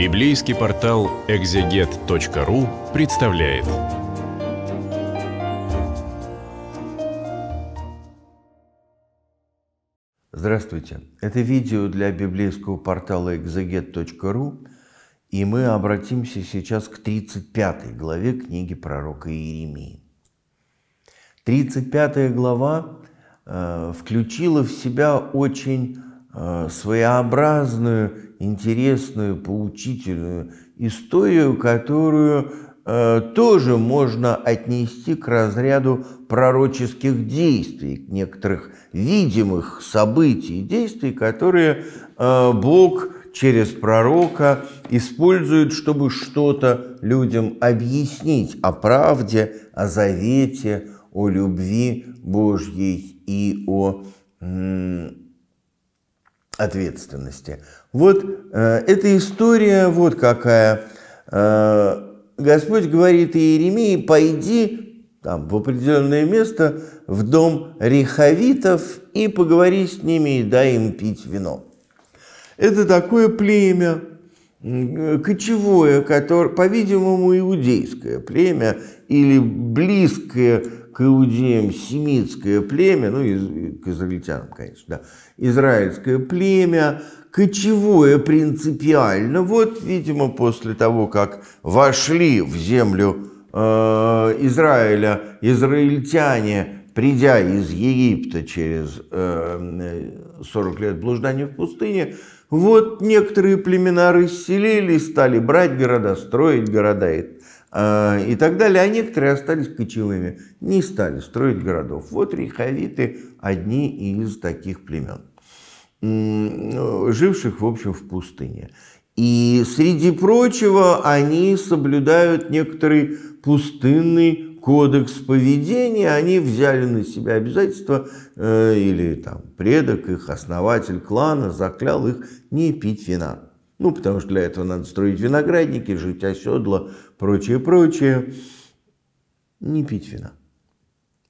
Библейский портал экзегет.ру представляет. Здравствуйте! Это видео для библейского портала экзегет.ру, и мы обратимся сейчас к 35 главе книги пророка Иеремии. 35 глава э, включила в себя очень э, своеобразную интересную, поучительную историю, которую э, тоже можно отнести к разряду пророческих действий, некоторых видимых событий и действий, которые э, Бог через пророка использует, чтобы что-то людям объяснить о правде, о завете, о любви Божьей и о ответственности. Вот э, эта история вот какая. Э, Господь говорит Иеремии, пойди там, в определенное место, в дом рехавитов и поговори с ними и дай им пить вино. Это такое племя, кочевое, которое, по-видимому, иудейское племя или близкое к иудеям семитское племя, ну, из, к израильтянам, конечно, да, израильское племя, кочевое принципиально. Вот, видимо, после того, как вошли в землю э, Израиля израильтяне, придя из Египта через э, 40 лет блуждания в пустыне, вот некоторые племена расселились, стали брать города, строить города и а, и так далее. А некоторые остались кочевыми, не стали строить городов. Вот риховиты одни из таких племен, живших, в общем, в пустыне. И среди прочего они соблюдают некоторый пустынный кодекс поведения, они взяли на себя обязательства, э, или там предок их, основатель клана заклял их не пить вина. Ну, потому что для этого надо строить виноградники, жить оседло, прочее, прочее, не пить вина.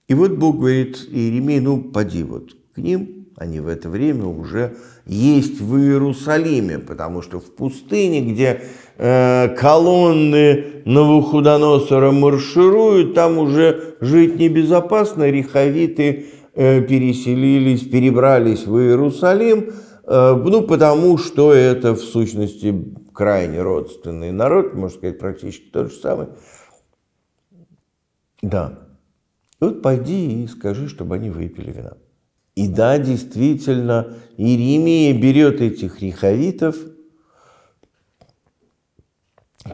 И вот Бог говорит Иеремии, ну, поди вот к ним, они в это время уже есть в Иерусалиме, потому что в пустыне, где э, колонны Навуходоносора маршируют, там уже жить небезопасно, риховиты э, переселились, перебрались в Иерусалим, э, ну, потому что это в сущности крайне родственный народ, можно сказать, практически тот же самый. Да. И вот пойди и скажи, чтобы они выпили вина. И да, действительно, Иеремия берет этих риховитов,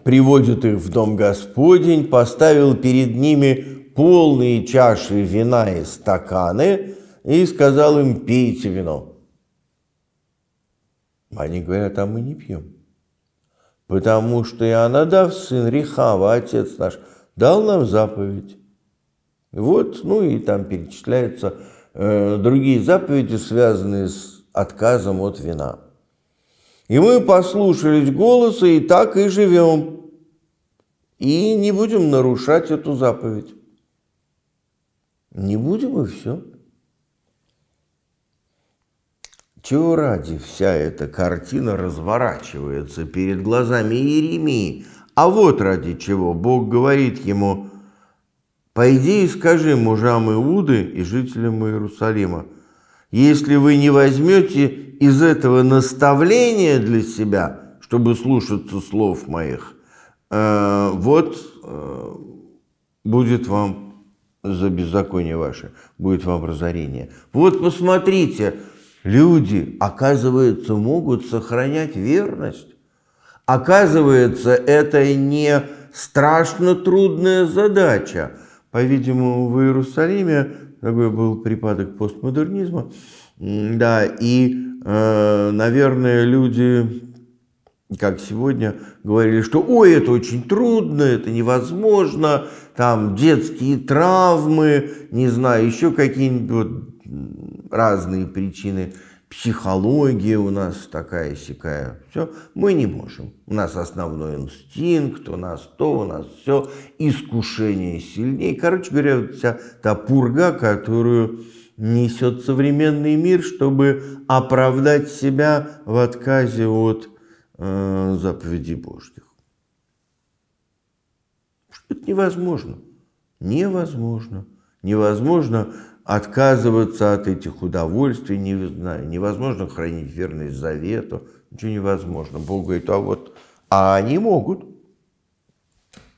приводит их в дом Господень, поставил перед ними полные чаши вина и стаканы и сказал им, пейте вино. Они говорят, а мы не пьем. Потому что я Надав сын Рихава, отец наш, дал нам заповедь. Вот, ну и там перечисляются э, другие заповеди, связанные с отказом от вина. И мы послушались голоса, и так и живем. И не будем нарушать эту заповедь. Не будем, и все. Чего ради вся эта картина разворачивается перед глазами Иеремии? А вот ради чего Бог говорит ему, «Пойди и скажи мужам Иуды и жителям Иерусалима, если вы не возьмете из этого наставления для себя, чтобы слушаться слов моих, э, вот э, будет вам за беззаконие ваше, будет вам разорение. Вот посмотрите, люди, оказывается, могут сохранять верность. Оказывается, это не страшно трудная задача. По-видимому, в Иерусалиме такой был припадок постмодернизма. Да, и, э, наверное, люди, как сегодня, говорили, что «Ой, это очень трудно, это невозможно, там детские травмы, не знаю, еще какие-нибудь разные причины, психология у нас такая сякая, все, мы не можем. У нас основной инстинкт, у нас то, у нас все, искушение сильнее. Короче говоря, вот вся та пурга, которую несет современный мир, чтобы оправдать себя в отказе от э, заповедей Божьих. Это невозможно. Невозможно. Невозможно отказываться от этих удовольствий, невозможно хранить верность завету, ничего невозможно. Бог говорит, а вот, а они могут.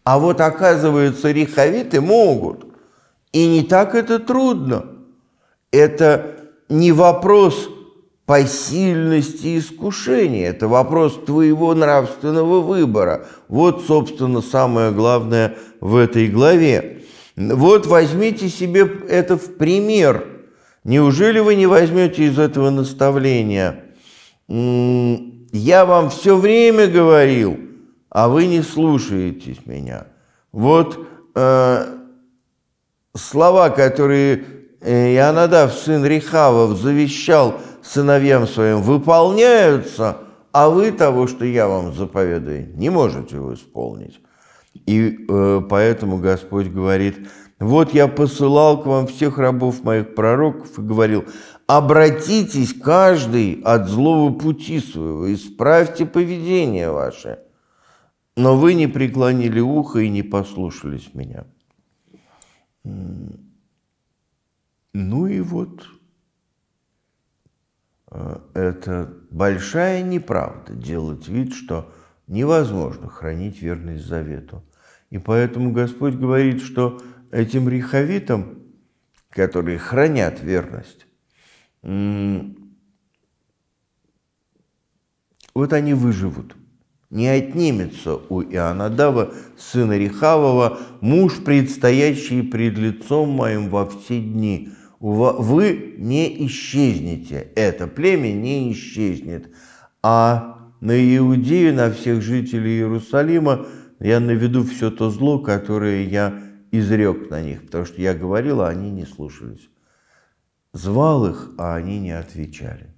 А вот оказывается, риховиты могут. И не так это трудно. Это не вопрос посильности искушения, это вопрос твоего нравственного выбора. Вот, собственно, самое главное в этой главе. Вот возьмите себе это в пример. Неужели вы не возьмете из этого наставления? Я вам все время говорил, а вы не слушаетесь меня. Вот э, слова, которые э, Ионадав, сын Рихавов, завещал сыновьям своим, выполняются, а вы того, что я вам заповедую, не можете исполнить. И э, поэтому Господь говорит, вот я посылал к вам всех рабов моих пророков и говорил, обратитесь каждый от злого пути своего, исправьте поведение ваше. Но вы не преклонили ухо и не послушались меня. Ну и вот. Э, это большая неправда делать вид, что невозможно хранить верность завету. И поэтому Господь говорит, что этим риховитам, которые хранят верность, вот они выживут. Не отнимется у Ионадава, сына Рихавова, муж, предстоящий пред лицом моим во все дни. Вы не исчезнете, это племя не исчезнет. А на Иудею, на всех жителей Иерусалима я наведу все то зло, которое я изрек на них, потому что я говорил, а они не слушались. Звал их, а они не отвечали.